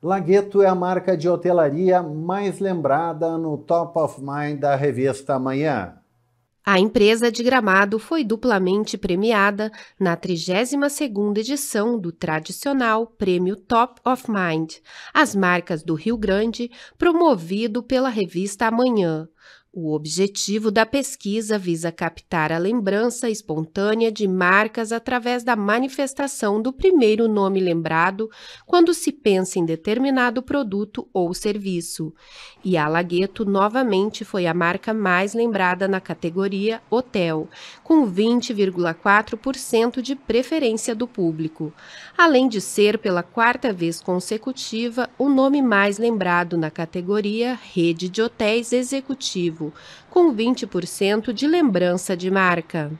Lagueto é a marca de hotelaria mais lembrada no top of mind da revista Amanhã. A empresa de Gramado foi duplamente premiada na 32ª edição do tradicional Prêmio Top of Mind, as marcas do Rio Grande, promovido pela revista Amanhã. O objetivo da pesquisa visa captar a lembrança espontânea de marcas através da manifestação do primeiro nome lembrado quando se pensa em determinado produto ou serviço. E a Lagueto novamente foi a marca mais lembrada na categoria hotel, com 20,4% de preferência do público, além de ser pela quarta vez consecutiva o nome mais lembrado na categoria rede de hotéis executivos com 20% de lembrança de marca.